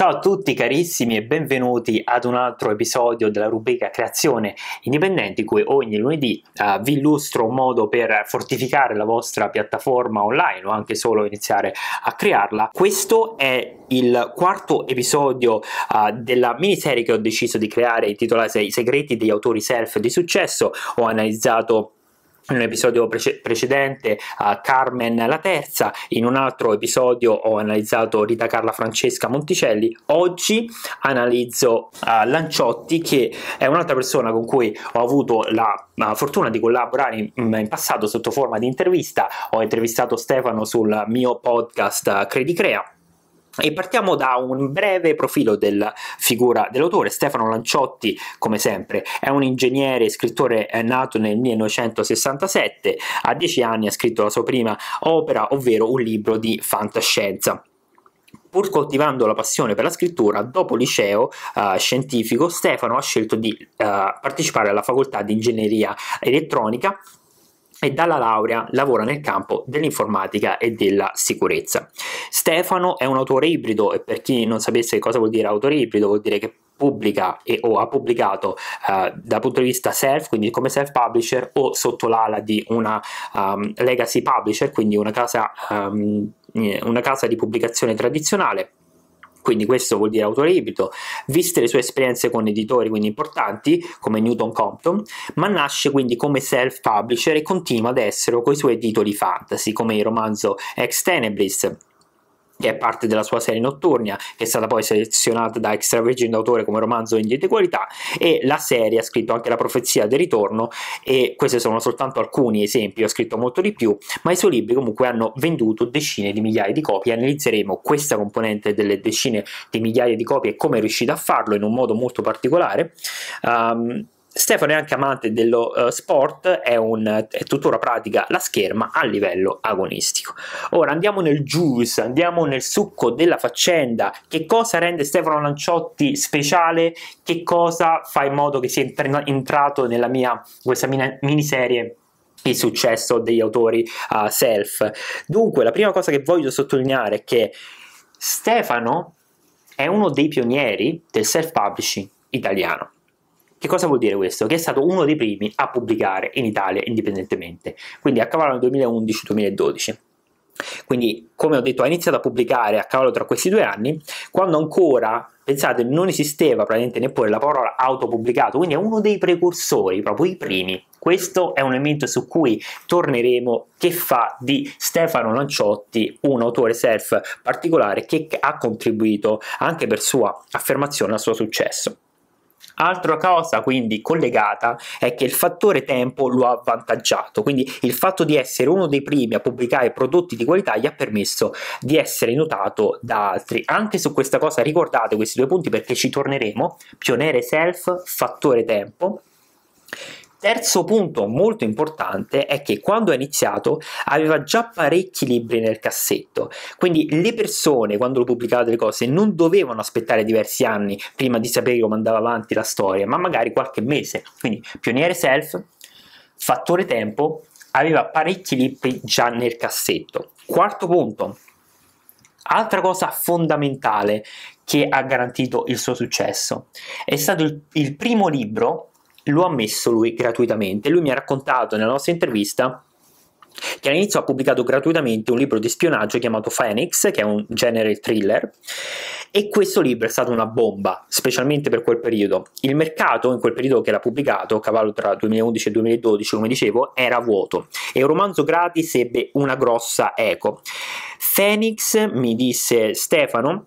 Ciao a tutti carissimi e benvenuti ad un altro episodio della rubrica Creazione Indipendente in cui ogni lunedì uh, vi illustro un modo per fortificare la vostra piattaforma online o anche solo iniziare a crearla. Questo è il quarto episodio uh, della miniserie che ho deciso di creare intitolata I segreti degli autori self di successo. Ho analizzato nell'episodio prece- precedente a Carmen la terza, in un altro episodio ho analizzato Rita Carla Francesca Monticelli, oggi analizzo uh, eh, Lanciotti che è un'altra persona con cui ho avuto la uh, fortuna di collaborare in, mm, in, passato sotto forma di intervista, ho intervistato Stefano sul mio podcast uh, eh, Credicrea e partiamo da un breve profilo della figura dell'autore. Stefano Lanciotti, come sempre, è un ingegnere e scrittore nato nel 1967. A dieci anni ha scritto la sua prima opera, ovvero un libro di fantascienza pur coltivando la passione per la scrittura, dopo liceo uh, scientifico, Stefano ha scelto di uh, partecipare alla facoltà di ingegneria elettronica e dalla laurea lavora nel campo dell'informatica e della sicurezza. Stefano è un autore ibrido e per chi non sapesse cosa vuol dire autore ibrido vuol dire che pubblica e, o ha pubblicato eh, dal punto di vista self, quindi come self publisher o sotto l'ala di una um, legacy publisher, quindi una casa, um, una casa di pubblicazione tradizionale quindi questo vuol dire autorebito, viste le sue esperienze con editori quindi importanti come Newton Compton, ma nasce quindi come self-publisher e continua ad esserlo con i suoi titoli fantasy come il romanzo Ex Tenebris che è parte della sua serie notturna, che è stata poi selezionata da Extravergine d'autore come romanzo indie di qualità, e la serie ha scritto anche La profezia del ritorno, e questi sono soltanto alcuni esempi, ho scritto molto di più, ma i suoi libri comunque hanno venduto decine di migliaia di copie, analizzeremo questa componente delle decine di migliaia di copie e come è riuscito a farlo in un modo molto particolare. Um, Stefano è anche amante dello uh, sport, è, un, è tuttora pratica la scherma a livello agonistico. Ora andiamo nel juice, andiamo nel succo della faccenda, che cosa rende Stefano Lanciotti speciale, che cosa fa in modo che sia entrato nella mia, questa mia miniserie il successo degli autori uh, self. Dunque, la prima cosa che voglio sottolineare è che Stefano è uno dei pionieri del self-publishing italiano. Che cosa vuol dire questo? Che è stato uno dei primi a pubblicare in Italia indipendentemente, quindi a cavallo del 2011-2012. Quindi, come ho detto, ha iniziato a pubblicare a cavallo tra questi due anni, quando ancora, pensate, non esisteva praticamente neppure la parola autopubblicato, quindi è uno dei precursori, proprio i primi. Questo è un elemento su cui torneremo, che fa di Stefano Lanciotti un autore self particolare che ha contribuito anche per sua affermazione al suo successo. Altra cosa quindi collegata è che il fattore tempo lo ha avvantaggiato, quindi il fatto di essere uno dei primi a pubblicare prodotti di qualità gli ha permesso di essere notato da altri. Anche su questa cosa ricordate questi due punti perché ci torneremo, pioniere self, fattore tempo Terzo punto molto importante è che quando ha iniziato aveva già parecchi libri nel cassetto, quindi le persone quando lo pubblicava delle cose non dovevano aspettare diversi anni prima di sapere come andava avanti la storia, ma magari qualche mese. Quindi Pioniere Self, fattore tempo, aveva parecchi libri già nel cassetto. Quarto punto, Altra cosa fondamentale che ha garantito il suo successo è stato il, il, primo libro lo ha messo lui gratuitamente. Lui mi ha raccontato nella nostra intervista che all'inizio ha pubblicato gratuitamente un libro di spionaggio chiamato Phoenix, che è un genere thriller, e questo libro è stato una bomba, specialmente per quel periodo. Il mercato in quel periodo che l'ha pubblicato, a cavallo tra 2011 e 2012, come dicevo, era vuoto e un romanzo gratis ebbe una grossa eco. Phoenix, mi disse Stefano,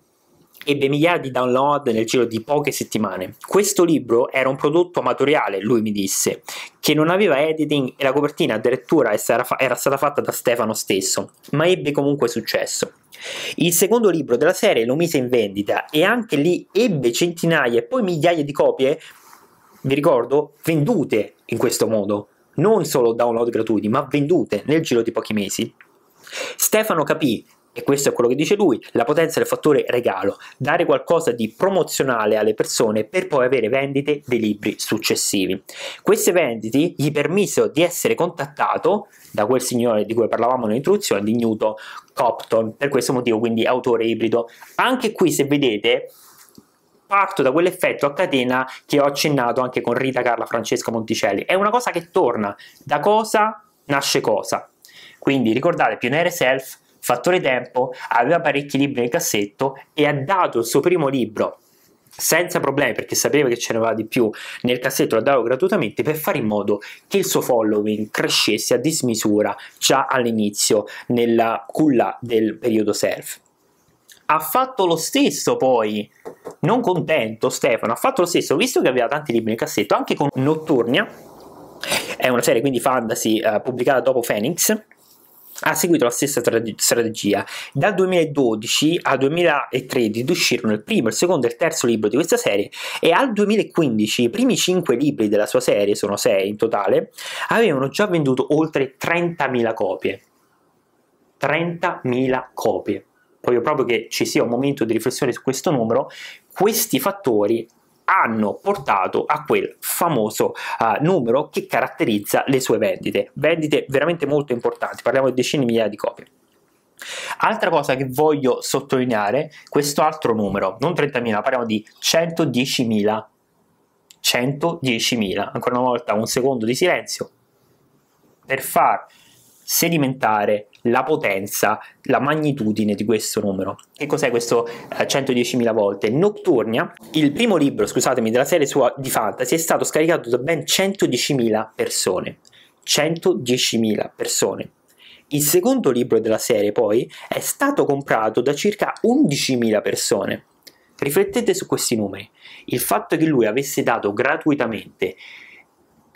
ebbe migliaia di download nel giro di poche settimane. Questo libro era un prodotto amatoriale, lui mi disse, che non aveva editing e la copertina addirittura era stata fatta da Stefano stesso, ma ebbe comunque successo. Il secondo libro della serie lo mise in vendita e anche lì ebbe centinaia e poi migliaia di copie, vi ricordo, vendute in questo modo, non solo download gratuiti, ma vendute nel giro di pochi mesi. Stefano capì e questo è quello che dice lui, la potenza del fattore regalo, dare qualcosa di promozionale alle persone per poi avere vendite dei libri successivi. Queste vendite gli permisero di essere contattato da quel signore di cui parlavamo nell'introduzione, di Newton Copton, per questo motivo quindi autore ibrido. Anche qui se vedete parto da quell'effetto a catena che ho accennato anche con Rita Carla Francesco Monticelli. È una cosa che torna, da cosa nasce cosa. Quindi ricordate, pioniere Self fattore tempo, aveva parecchi libri nel cassetto e ha dato il suo primo libro senza problemi perché sapeva che ce n'era di più nel cassetto, lo davo gratuitamente per fare in modo che il suo following crescesse a dismisura già all'inizio nella culla del periodo surf. Ha fatto lo stesso poi, non contento Stefano, ha fatto lo stesso, visto che aveva tanti libri nel cassetto, anche con Notturnia, è una serie quindi fantasy eh, pubblicata dopo Phoenix, ha seguito la stessa strategia. Dal 2012 al 2013 uscirono il primo, il secondo e il terzo libro di questa serie e al 2015 i primi 5 libri della sua serie, sono 6 in totale, avevano già venduto oltre 30.000 copie. 30.000 copie. Voglio proprio che ci sia un momento di riflessione su questo numero. Questi fattori hanno portato a quel famoso uh, numero che caratterizza le sue vendite, vendite veramente molto importanti, parliamo di decine di migliaia di copie. Altra cosa che voglio sottolineare, questo altro numero, non 30.000, parliamo di 110.000. 110.000, ancora una volta un secondo di silenzio per far sedimentare la potenza, la magnitudine di questo numero. Che cos'è questo 110.000 eh, volte? Notturnia, il primo libro, scusatemi, della serie sua di fantasy è stato scaricato da ben 110.000 persone. 110.000 persone. Il secondo libro della serie, poi, è stato comprato da circa 11.000 persone. Riflettete su questi numeri. Il fatto che lui avesse dato gratuitamente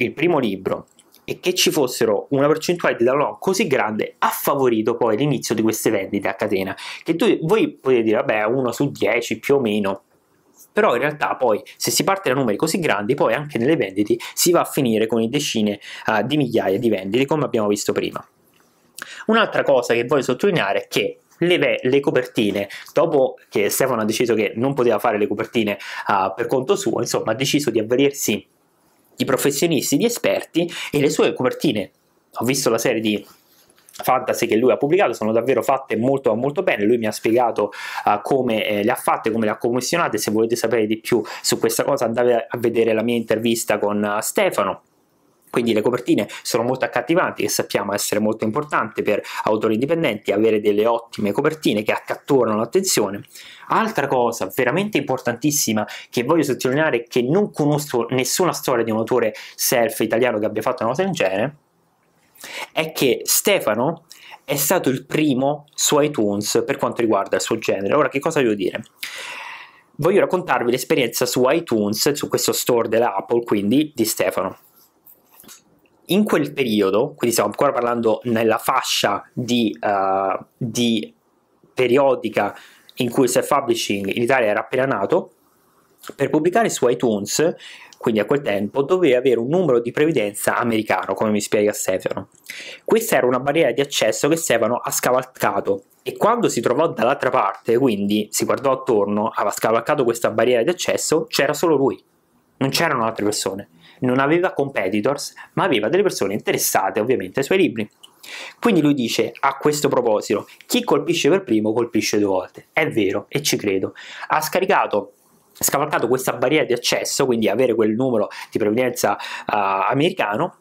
il primo libro, e che ci fossero una percentuale di download così grande ha favorito poi l'inizio di queste vendite a catena che tu, voi potete dire vabbè uno su 10 più o meno però in realtà poi se si parte da numeri così grandi poi anche nelle vendite si va a finire con i decine uh, di migliaia di vendite come abbiamo visto prima un'altra cosa che voglio sottolineare è che le, le, copertine. Dopo che Stefano ha deciso che non poteva fare le copertine uh, per conto suo, insomma, ha deciso di avvalersi i professionisti, di esperti e le sue copertine. Ho visto la serie di fantasy che lui ha pubblicato sono davvero fatte molto molto bene lui mi ha spiegato uh, come eh, le ha fatte come le ha commissionate se volete sapere di più su questa cosa andate a vedere la mia intervista con uh, Stefano quindi le copertine sono molto accattivanti, che sappiamo essere molto importante per autori indipendenti, avere delle ottime copertine che accatturano l'attenzione. Altra cosa veramente importantissima che voglio sottolineare che non conosco nessuna storia di un autore self italiano che abbia fatto una cosa del genere, è che Stefano è stato il primo su iTunes per quanto riguarda il suo genere. Ora, che cosa voglio dire? Voglio raccontarvi l'esperienza su iTunes, su questo store della Apple, quindi di Stefano in quel periodo, quindi stiamo ancora parlando nella fascia di, uh, di periodica in cui il self-publishing in Italia era appena nato, per pubblicare su iTunes, quindi a quel tempo, dovevi avere un numero di previdenza americano, come mi spiega Stefano. Questa era una barriera di accesso che Stefano ha scavalcato e quando si trovò dall'altra parte, quindi si guardò attorno, aveva scavalcato questa barriera di accesso, c'era solo lui, non c'erano altre persone non aveva competitors, ma aveva delle persone interessate ovviamente ai suoi libri. Quindi lui dice a questo proposito, chi colpisce per primo colpisce due volte. È vero e ci credo. Ha scaricato scavalcato questa barriera di accesso, quindi avere quel numero di previdenza uh, ah, americano,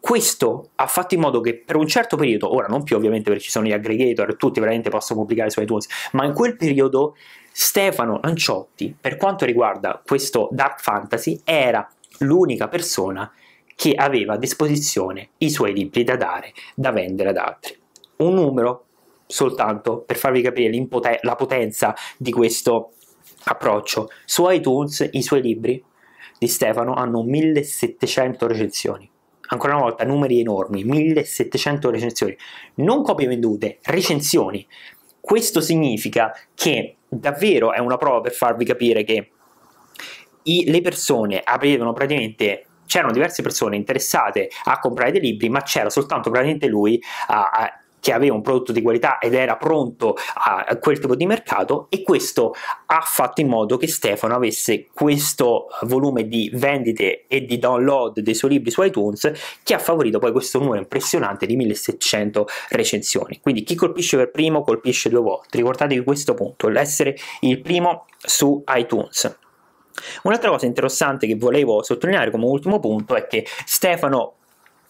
questo ha fatto in modo che per un certo periodo, ora non più ovviamente perché ci sono gli aggregator, e tutti veramente possono pubblicare su iTunes, ma in quel periodo Stefano Anciotti, per quanto riguarda questo dark fantasy, era l'unica persona che aveva a disposizione i suoi libri da dare, da vendere ad altri. Un numero soltanto per farvi capire la potenza di questo approccio. Su iTunes i suoi libri di Stefano hanno 1700 recensioni. Ancora una volta, numeri enormi, 1700 recensioni, non copie vendute, recensioni. Questo significa che davvero è una prova per farvi capire che i, le persone avevano praticamente c'erano diverse persone interessate a comprare dei libri, ma c'era soltanto praticamente lui a, a, che aveva un prodotto di qualità ed era pronto a, a quel tipo di mercato e questo ha fatto in modo che Stefano avesse questo volume di vendite e di download dei suoi libri su iTunes che ha favorito poi questo numero impressionante di 1600 recensioni. Quindi chi colpisce per primo colpisce due volte. Ricordatevi questo punto, l'essere il primo su iTunes. Un'altra cosa interessante che volevo sottolineare come ultimo punto è che Stefano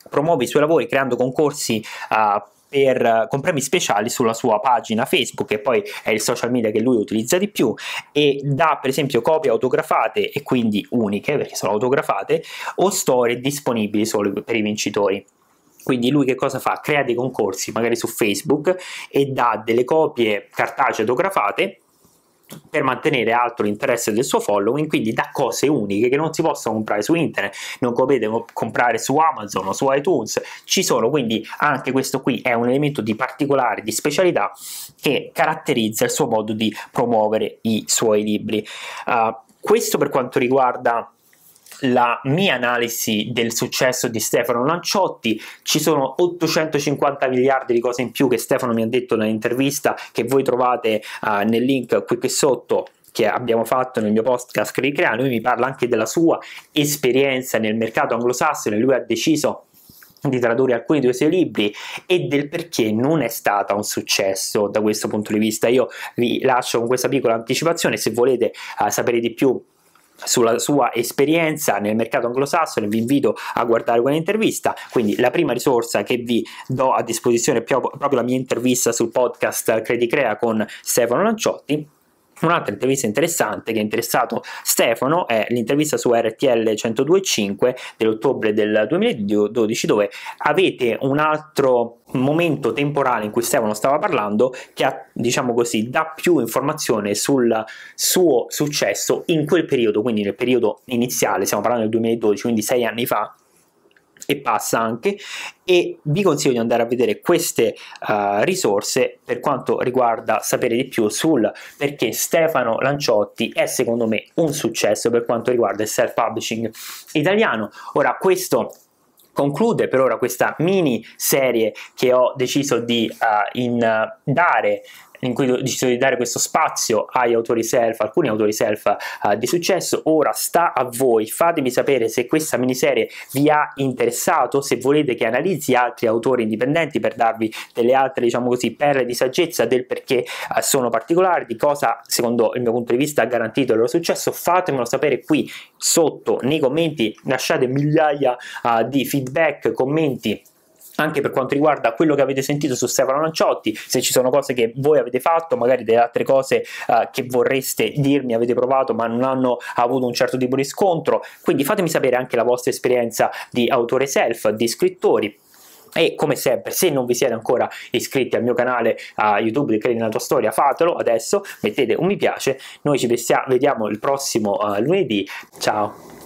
promuove i suoi lavori creando concorsi uh, per, con premi speciali sulla sua pagina Facebook, che poi è il social media che lui utilizza di più, e dà per esempio copie autografate e quindi uniche, perché sono autografate, o storie disponibili solo per i vincitori. Quindi lui che cosa fa? Crea dei concorsi, magari su Facebook, e dà delle copie cartacee autografate per mantenere alto l'interesse del suo following, quindi da cose uniche che non si possono comprare su internet, non potete comprare su Amazon o su iTunes, ci sono quindi anche questo qui è un elemento di particolare, di specialità che caratterizza il suo modo di promuovere i suoi libri. Uh, questo per quanto riguarda la mia analisi del successo di Stefano Lanciotti. Ci sono 850 miliardi di cose in più che Stefano mi ha detto nell'intervista che voi trovate uh, nel link qui che sotto che abbiamo fatto nel mio podcast ricrea, lui mi parla anche della sua esperienza nel mercato anglosassone, lui ha deciso di tradurre alcuni dei suoi libri e del perché non è stata un successo da questo punto di vista. Io vi lascio con questa piccola anticipazione, se volete uh, sapere di più sulla sua esperienza nel mercato anglosassone vi invito a guardare quell'intervista quindi la prima risorsa che vi do a disposizione è proprio la mia intervista sul podcast Credicrea con Stefano Lanciotti Un'altra intervista interessante che ha interessato Stefano è l'intervista su RTL 1025 dell'ottobre del 2012 dove avete un altro momento temporale in cui Stefano stava parlando che ha, diciamo così, dà più informazione sul suo successo in quel periodo, quindi nel periodo iniziale, stiamo parlando del 2012, quindi sei anni fa, e passa anche e vi consiglio di andare a vedere queste uh, risorse per quanto riguarda sapere di più sul perché Stefano Lanciotti è secondo me un successo per quanto riguarda il self publishing italiano ora questo conclude per ora questa mini serie che ho deciso di uh, in, uh, dare in cui ho deciso di dare questo spazio agli autori self, alcuni autori self uh, di successo. Ora sta a voi, fatemi sapere se questa miniserie vi ha interessato, se volete che analizzi altri autori indipendenti per darvi delle altre, diciamo così, perle di saggezza del perché uh, sono particolari, di cosa secondo il mio punto di vista ha garantito il loro successo, fatemelo sapere qui sotto nei commenti, lasciate migliaia uh, di feedback, commenti anche per quanto riguarda quello che avete sentito su Stefano Lanciotti, se ci sono cose che voi avete fatto, magari delle altre cose uh, che vorreste dirmi, avete provato ma non hanno avuto un certo tipo di scontro, quindi fatemi sapere anche la vostra esperienza di autore self, di scrittori, e come sempre se non vi siete ancora iscritti al mio canale a youtube di credi nella tua storia fatelo adesso mettete un mi piace noi ci vediamo il prossimo uh, lunedì ciao